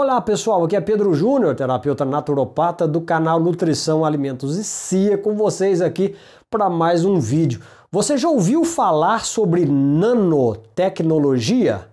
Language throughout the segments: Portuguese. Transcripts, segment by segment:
Olá pessoal, aqui é Pedro Júnior, terapeuta naturopata do canal Nutrição, Alimentos e Cia, com vocês aqui para mais um vídeo. Você já ouviu falar sobre nanotecnologia?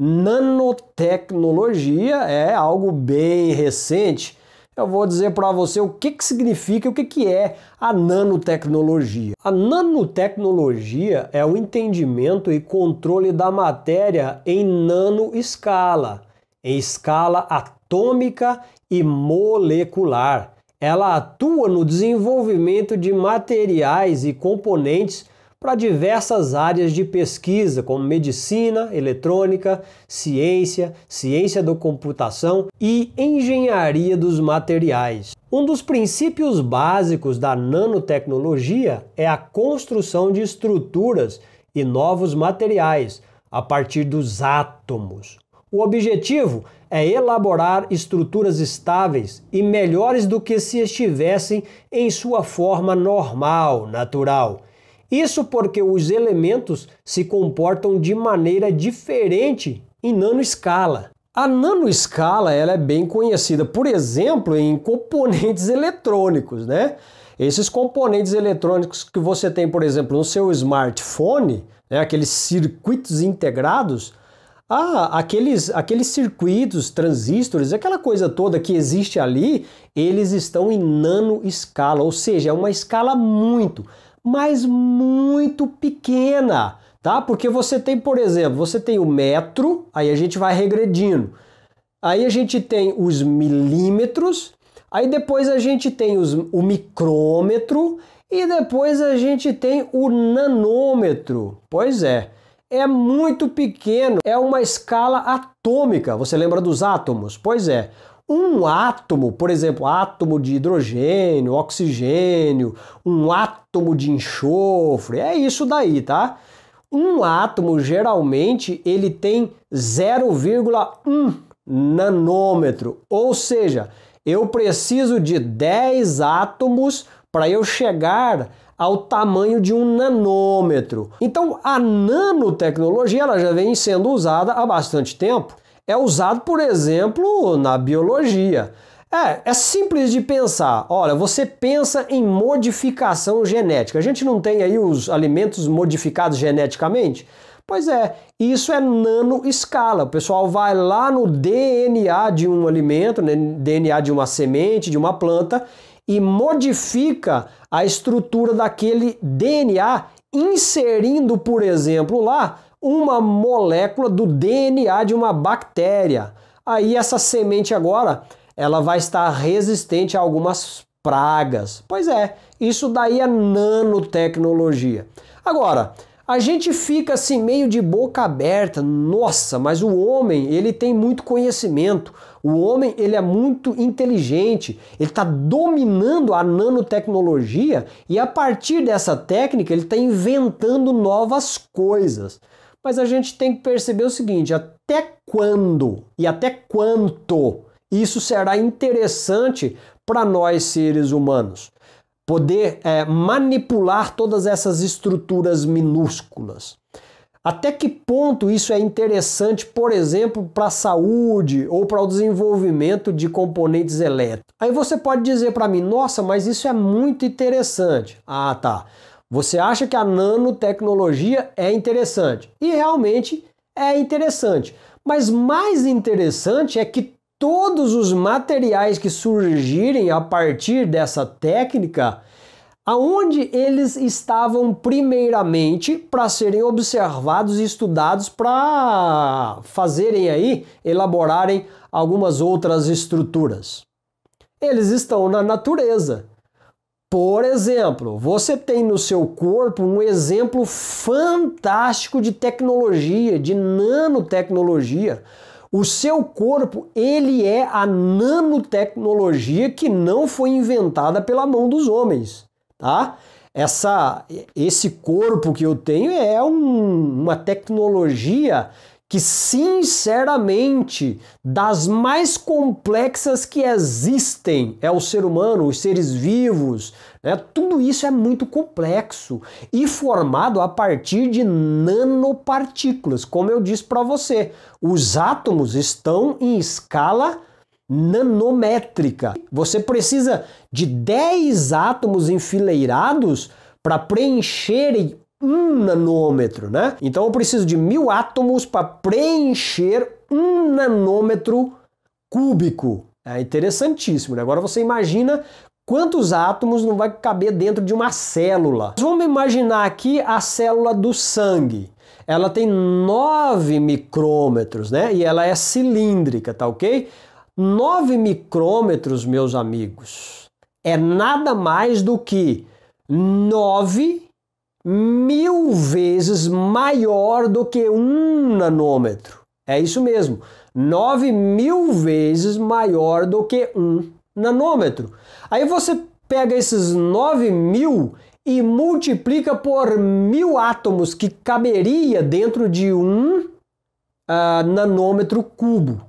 Nanotecnologia é algo bem recente. Eu vou dizer para você o que, que significa, o que, que é a nanotecnologia. A nanotecnologia é o entendimento e controle da matéria em nanoescala em escala atômica e molecular. Ela atua no desenvolvimento de materiais e componentes para diversas áreas de pesquisa, como medicina, eletrônica, ciência, ciência da computação e engenharia dos materiais. Um dos princípios básicos da nanotecnologia é a construção de estruturas e novos materiais a partir dos átomos. O objetivo é elaborar estruturas estáveis e melhores do que se estivessem em sua forma normal, natural. Isso porque os elementos se comportam de maneira diferente em nanoescala. A nanoescala ela é bem conhecida, por exemplo, em componentes eletrônicos, né? Esses componentes eletrônicos que você tem, por exemplo, no seu smartphone, né, aqueles circuitos integrados, ah, aqueles, aqueles circuitos, transistores, aquela coisa toda que existe ali, eles estão em nano escala, ou seja, é uma escala muito, mas muito pequena, tá? Porque você tem, por exemplo, você tem o metro, aí a gente vai regredindo. Aí a gente tem os milímetros, aí depois a gente tem os, o micrômetro e depois a gente tem o nanômetro. Pois é é muito pequeno, é uma escala atômica. Você lembra dos átomos? Pois é. Um átomo, por exemplo, átomo de hidrogênio, oxigênio, um átomo de enxofre, é isso daí, tá? Um átomo geralmente ele tem 0,1 nanômetro, ou seja, eu preciso de 10 átomos para eu chegar ao tamanho de um nanômetro. Então, a nanotecnologia ela já vem sendo usada há bastante tempo. É usado, por exemplo, na biologia. É, é simples de pensar. Olha, você pensa em modificação genética. A gente não tem aí os alimentos modificados geneticamente? Pois é, isso é nano escala. O pessoal vai lá no DNA de um alimento, né, DNA de uma semente, de uma planta, e modifica a estrutura daquele DNA, inserindo, por exemplo, lá uma molécula do DNA de uma bactéria. Aí essa semente agora, ela vai estar resistente a algumas pragas. Pois é, isso daí é nanotecnologia. Agora, a gente fica assim meio de boca aberta. Nossa, mas o homem, ele tem muito conhecimento. O homem, ele é muito inteligente. Ele está dominando a nanotecnologia e a partir dessa técnica, ele está inventando novas coisas. Mas a gente tem que perceber o seguinte, até quando e até quanto isso será interessante para nós seres humanos? poder é, manipular todas essas estruturas minúsculas. Até que ponto isso é interessante, por exemplo, para a saúde ou para o desenvolvimento de componentes elétricos? Aí você pode dizer para mim, nossa, mas isso é muito interessante. Ah, tá. Você acha que a nanotecnologia é interessante? E realmente é interessante. Mas mais interessante é que todos os materiais que surgirem a partir dessa técnica, aonde eles estavam primeiramente para serem observados e estudados para fazerem aí, elaborarem algumas outras estruturas. Eles estão na natureza. Por exemplo, você tem no seu corpo um exemplo fantástico de tecnologia, de nanotecnologia. O seu corpo, ele é a nanotecnologia que não foi inventada pela mão dos homens, tá? Essa, esse corpo que eu tenho é um, uma tecnologia que sinceramente das mais complexas que existem é o ser humano, os seres vivos, né? Tudo isso é muito complexo e formado a partir de nanopartículas, como eu disse para você. Os átomos estão em escala nanométrica. Você precisa de 10 átomos enfileirados para preencherem um nanômetro, né? Então eu preciso de mil átomos para preencher um nanômetro cúbico. É interessantíssimo. Né? Agora você imagina quantos átomos não vai caber dentro de uma célula. Vamos imaginar aqui a célula do sangue. Ela tem 9 micrômetros, né? E ela é cilíndrica, tá ok? 9 micrômetros, meus amigos, é nada mais do que 9 mil vezes maior do que um nanômetro. É isso mesmo, 9 mil vezes maior do que um nanômetro. Aí você pega esses 9 mil e multiplica por mil átomos que caberia dentro de um uh, nanômetro cubo.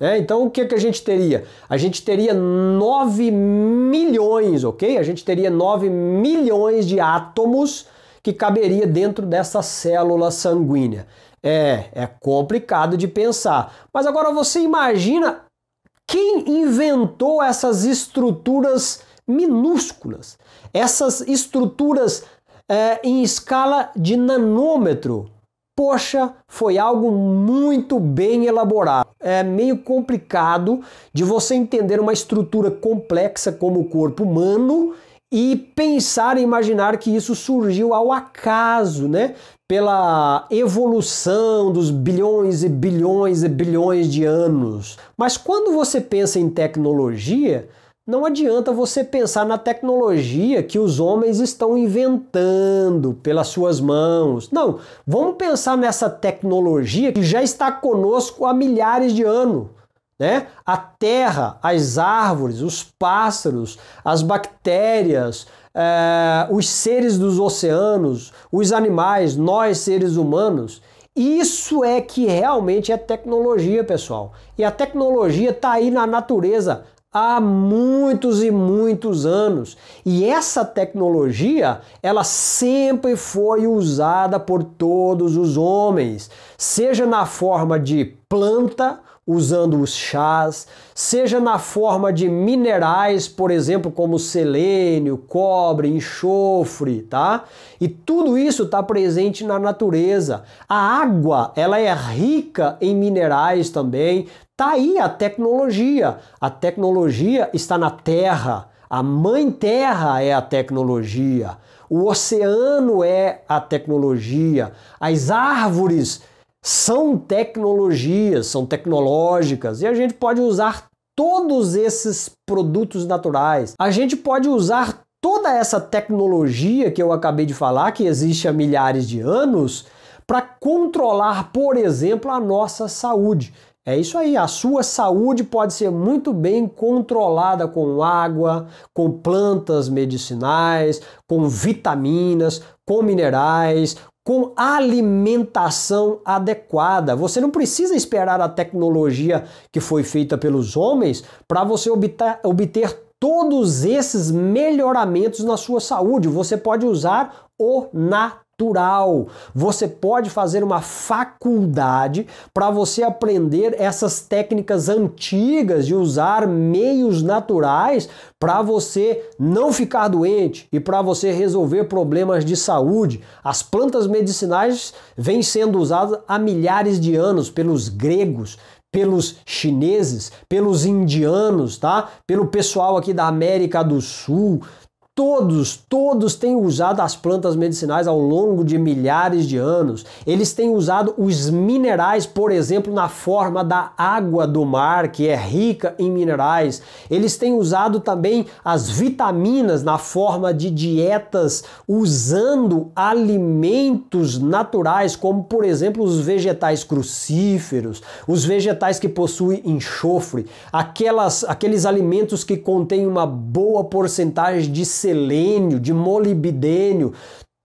É, então o que, que a gente teria? A gente teria 9 milhões, ok? A gente teria 9 milhões de átomos que caberia dentro dessa célula sanguínea. É, é complicado de pensar. Mas agora você imagina quem inventou essas estruturas minúsculas, essas estruturas é, em escala de nanômetro. Poxa, foi algo muito bem elaborado. É meio complicado de você entender uma estrutura complexa como o corpo humano e pensar e imaginar que isso surgiu ao acaso, né? Pela evolução dos bilhões e bilhões e bilhões de anos. Mas quando você pensa em tecnologia, não adianta você pensar na tecnologia que os homens estão inventando pelas suas mãos. Não, vamos pensar nessa tecnologia que já está conosco há milhares de anos né? A terra, as árvores, os pássaros, as bactérias, eh, os seres dos oceanos, os animais, nós seres humanos. Isso é que realmente é tecnologia, pessoal. E a tecnologia está aí na natureza há muitos e muitos anos. E essa tecnologia, ela sempre foi usada por todos os homens, seja na forma de planta usando os chás, seja na forma de minerais, por exemplo, como selênio, cobre, enxofre, tá? E tudo isso está presente na natureza. A água, ela é rica em minerais também. Tá aí a tecnologia. A tecnologia está na terra. A mãe terra é a tecnologia. O oceano é a tecnologia. As árvores são tecnologias, são tecnológicas e a gente pode usar todos esses produtos naturais. A gente pode usar toda essa tecnologia que eu acabei de falar, que existe há milhares de anos, para controlar, por exemplo, a nossa saúde. É isso aí, a sua saúde pode ser muito bem controlada com água, com plantas medicinais, com vitaminas, com minerais, com alimentação adequada. Você não precisa esperar a tecnologia que foi feita pelos homens para você obter, obter todos esses melhoramentos na sua saúde. Você pode usar o natural natural. Você pode fazer uma faculdade para você aprender essas técnicas antigas de usar meios naturais para você não ficar doente e para você resolver problemas de saúde. As plantas medicinais vêm sendo usadas há milhares de anos pelos gregos, pelos chineses, pelos indianos, tá? Pelo pessoal aqui da América do Sul, Todos, todos têm usado as plantas medicinais ao longo de milhares de anos. Eles têm usado os minerais, por exemplo, na forma da água do mar, que é rica em minerais. Eles têm usado também as vitaminas na forma de dietas, usando alimentos naturais, como por exemplo os vegetais crucíferos, os vegetais que possuem enxofre, aquelas, aqueles alimentos que contêm uma boa porcentagem de selênio, de molibdênio.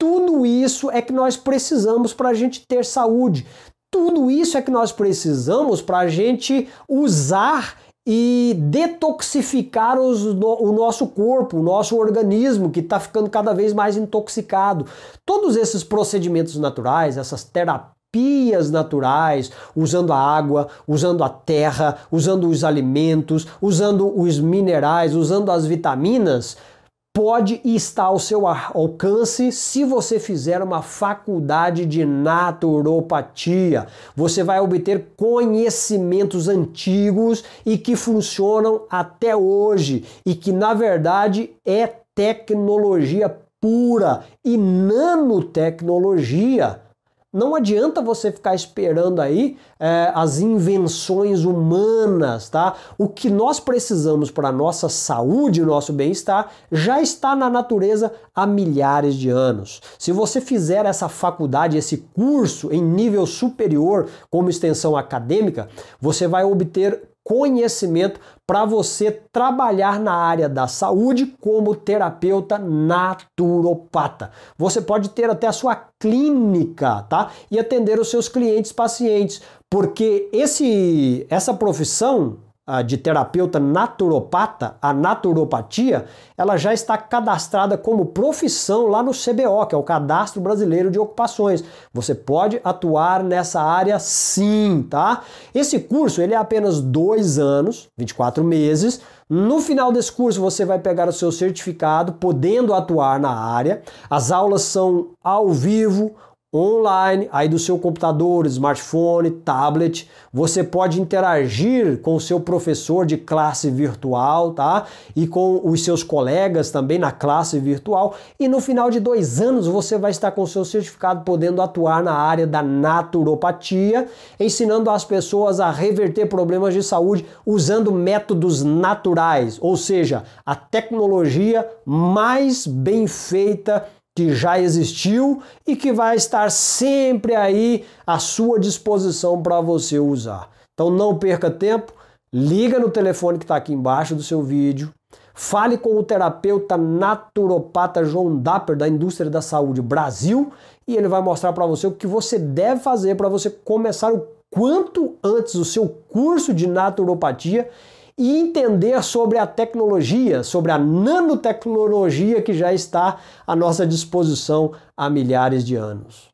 Tudo isso é que nós precisamos para a gente ter saúde. Tudo isso é que nós precisamos para a gente usar e detoxificar os, o nosso corpo, o nosso organismo que está ficando cada vez mais intoxicado. Todos esses procedimentos naturais, essas terapias naturais, usando a água, usando a terra, usando os alimentos, usando os minerais, usando as vitaminas, pode estar ao seu alcance se você fizer uma faculdade de naturopatia. Você vai obter conhecimentos antigos e que funcionam até hoje e que na verdade é tecnologia pura e nanotecnologia não adianta você ficar esperando aí é, as invenções humanas, tá? O que nós precisamos para nossa saúde e nosso bem-estar já está na natureza há milhares de anos. Se você fizer essa faculdade, esse curso em nível superior como extensão acadêmica, você vai obter conhecimento para você trabalhar na área da saúde como terapeuta naturopata. Você pode ter até a sua clínica, tá? E atender os seus clientes pacientes, porque esse essa profissão de terapeuta naturopata, a naturopatia, ela já está cadastrada como profissão lá no CBO, que é o Cadastro Brasileiro de Ocupações. Você pode atuar nessa área sim, tá? Esse curso ele é apenas dois anos, 24 meses. No final desse curso você vai pegar o seu certificado, podendo atuar na área. As aulas são ao vivo, online, aí do seu computador, smartphone, tablet. Você pode interagir com o seu professor de classe virtual, tá? E com os seus colegas também na classe virtual. E no final de dois anos você vai estar com seu certificado podendo atuar na área da naturopatia, ensinando as pessoas a reverter problemas de saúde usando métodos naturais, ou seja, a tecnologia mais bem feita que já existiu e que vai estar sempre aí à sua disposição para você usar. Então não perca tempo, liga no telefone que está aqui embaixo do seu vídeo, Fale com o terapeuta naturopata João Dapper, da Indústria da Saúde Brasil, e ele vai mostrar para você o que você deve fazer para você começar o quanto antes o seu curso de naturopatia e entender sobre a tecnologia, sobre a nanotecnologia que já está à nossa disposição há milhares de anos.